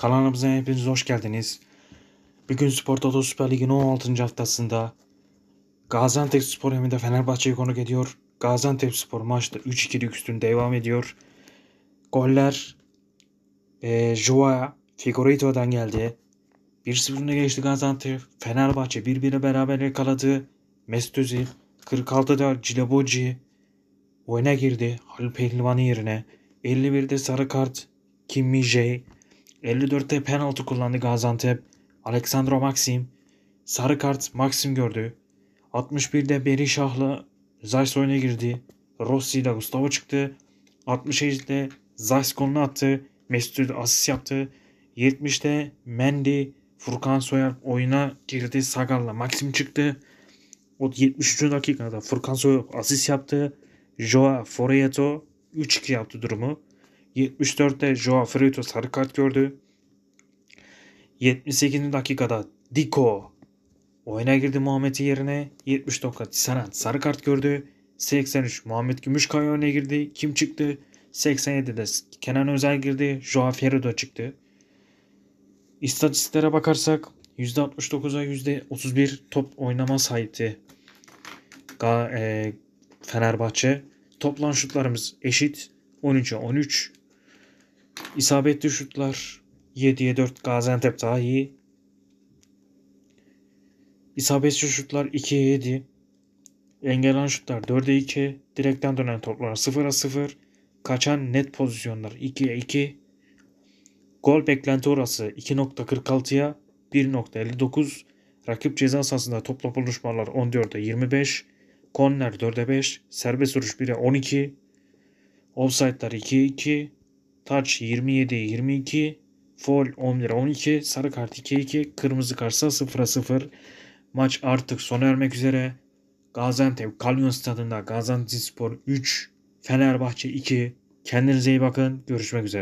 Kanalımıza hepiniz hoş geldiniz. Bugün Spor Toto Süper Ligi'nin 16. haftasında Gaziantep Spor evinde Fenerbahçe'yi konuk ediyor. Gaziantep Spor maçta 3-2'lik üstün devam ediyor. Goller e, Joa Figueroa'dan geldi. 1-0'ına geçti Gaziantep. Fenerbahçe Birbirine beraber yakaladı. Mesut Özil 46'da Cileboci oyuna girdi Halil Pehlivan'ın yerine. 51'de sarı kart Kim Mijay 54'te penaltı kullandı Gaziantep. Aleksandro Maxim. Sarı kart Maxim gördü. 61'de Beri Şah'la Zayt oyuna girdi. Rossi ile Gustavo çıktı. 67'de Zayt golünü attı. Mesut asist yaptı. 70'de Mendy Furkan Soyer oyuna girdi. Sagal'la Maxim çıktı. O 73. dakikada Furkan Soyer asist yaptı. Joa Foreto 3-2 yaptı durumu. 74'te Joao Frito sarı kart gördü. 78. dakikada Diko oyuna girdi Muhammed'in yerine. 79. Sanat sarı kart gördü. 83 Muhammed Gümüşkaya oyuna girdi. Kim çıktı? 87'de Kenan Özel girdi. Joao Ferredo çıktı. İstatistiklere bakarsak %69'a %31 top oynama sahipti e, Fenerbahçe. Toplam şutlarımız eşit. 13'e 13. İsabetli şutlar 7'ye 4 Gaziantep daha iyi. İsabetli şutlar 2'ye 7. Engelen şutlar 4'e 2. Direkten dönen toplar 0'a 0. Kaçan net pozisyonlar 2'ye 2. Gol beklenti orası 2.46'ya 1.59. Rakip ceza sahasında topla buluşmalar 14'e 25. Korner 4'e 5. Serbest vuruş 1'e 12. Offside'lar 2'ye 2. Taç 27 22, Fol 11 12, sarı kart 2 2, kırmızı kartsa 0 0. Maç artık sona ermek üzere. Gaziantep Kalyon Stadı'nda Gaziantepspor 3, Fenerbahçe 2. Kendinize iyi bakın. Görüşmek üzere.